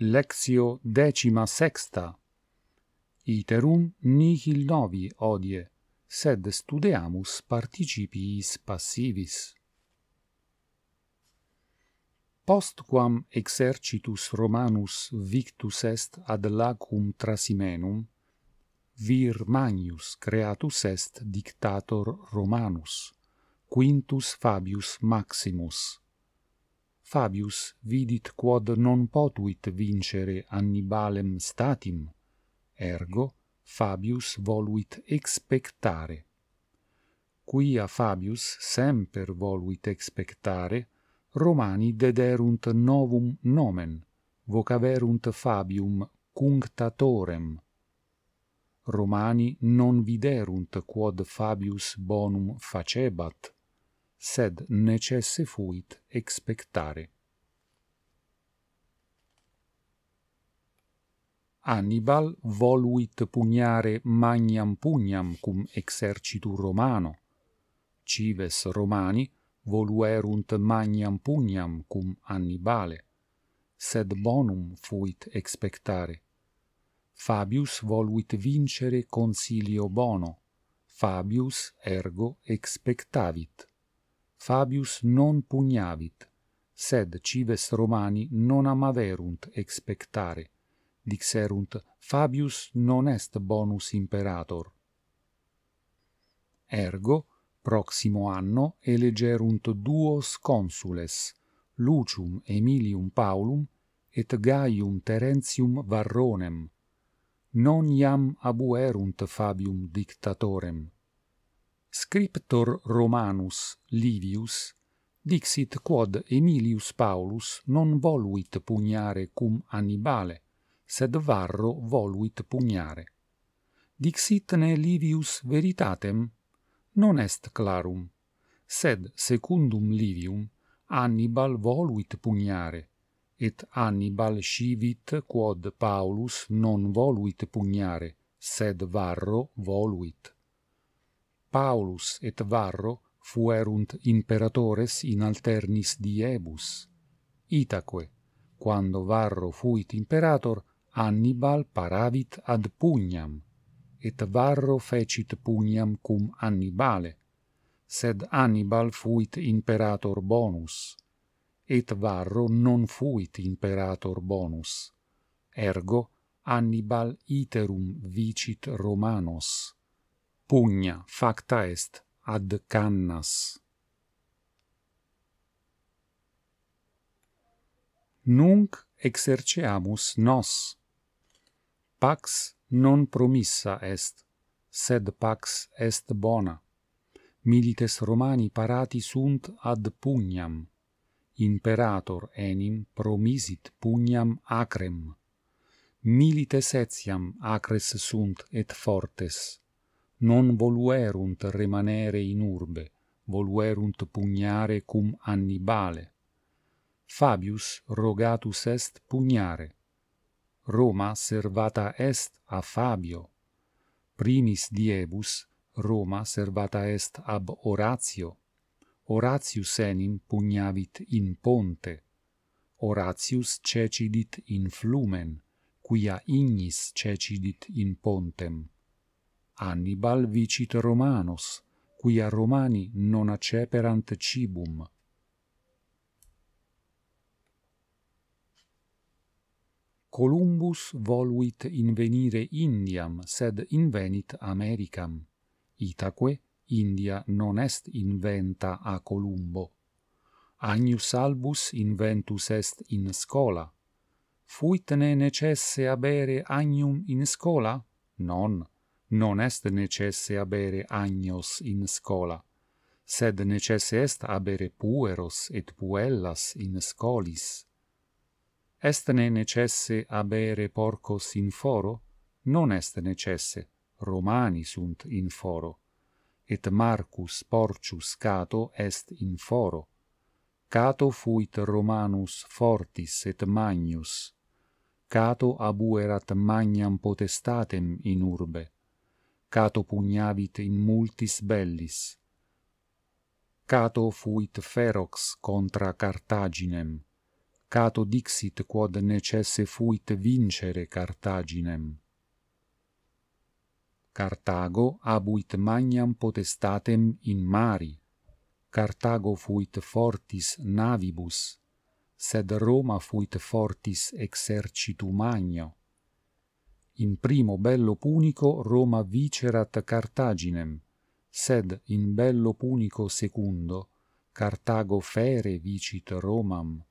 Lectio decima sexta. Iterum nihil novi odie, sed studeamus participiis passivis. Postquam exercitus Romanus victus est ad lacum Trasimenum, vir Magnus creatus est dictator Romanus, Quintus Fabius Maximus. Fabius vidit quod non potuit vincere Annibalem statim, ergo Fabius voluit expectare. Quia Fabius semper voluit expectare, Romani dederunt novum nomen, vocaverunt Fabium cunctatorem. Romani non viderunt quod Fabius bonum facebat, sed necesse fuit expectare. Hannibal voluit pugnare magnam pugnam cum exercitu romano. Cives romani voluerunt magnam pugnam cum Hannibale, sed bonum fuit expectare. Fabius voluit vincere consilio bono, Fabius ergo expectavit. Fabius non pugnavit, sed cives Romani non amaverunt expectare. Dixerunt, Fabius non est bonus imperator. Ergo, proximo anno elegerunt duos consules, Lucium Emilium Paulum et Gaium Terentium Varronem. Non iam abuerunt Fabium dictatorem scriptor Romanus Livius dixit quod Emilius Paulus non voluit pugnare cum Annibale, sed varro voluit pugnare. Dixit ne Livius veritatem? Non est clarum. Sed secundum Livium Annibal voluit pugnare, et Annibal scivit quod Paulus non voluit pugnare, sed varro voluit. Paulus et Varro fuerunt imperatores in alternis diebus. Itaque, quando Varro fuit imperator, Hannibal paravit ad pugnam, et Varro fecit pugnam cum Hannibale, sed Hannibal fuit imperator bonus, et Varro non fuit imperator bonus. Ergo, Hannibal iterum vicit Romanos.» pugna facta est ad cannas Nunc exerceamus nos Pax non promissa est sed pax est bona Milites Romani parati sunt ad pugnam Imperator enim promisit pugnam acrem Milites etiam acres sunt et fortes non voluerunt remanere in urbe, voluerunt pugnare cum Annibale. Fabius rogatus est pugnare. Roma servata est a Fabio. Primis diebus Roma servata est ab Horatio. Horatius enim pugnavit in ponte. Horatius cecidit in flumen, quia ignis cecidit in pontem. Hannibal vicit Romanos, qui a Romani non aceperant cibum. Columbus voluit invenire Indiam, sed invenit Americam. Itaque, India non est inventa a Columbo. Agnus albus inventus est in scola. Fuitne necesse abere agnum in scola? Non. Non non est necesse habere agnos in scola sed necesse est habere pueros et puellas in scolis est ne necesse habere porcos in foro non est necesse romani sunt in foro et marcus porcius cato est in foro cato fuit romanus fortis et magnus cato abuerat magnam potestatem in urbe cato pugnavit in multis bellis. Cato fuit ferox contra Cartaginem, cato dixit quod necesse fuit vincere Cartaginem. Cartago abuit magnam potestatem in mari, Cartago fuit fortis navibus, sed Roma fuit fortis exercitu magno in primo bello punico Roma vicerat Cartaginem, sed in bello punico secundo Cartago fere vicit Romam.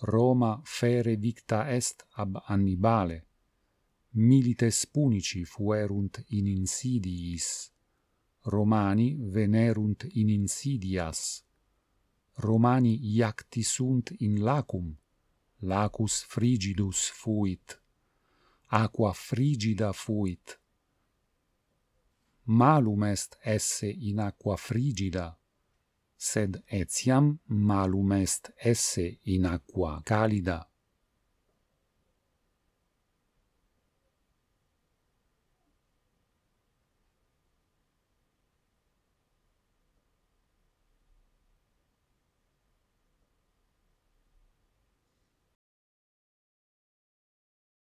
Roma fere victa est ab Annibale. Milites punici fuerunt in insidiis. Romani venerunt in insidias. Romani iacti sunt in lacum. Lacus frigidus fuit. Aqua frigida fuit. Malum est esse in aqua frigida, sed etiam malum est esse in aqua calida.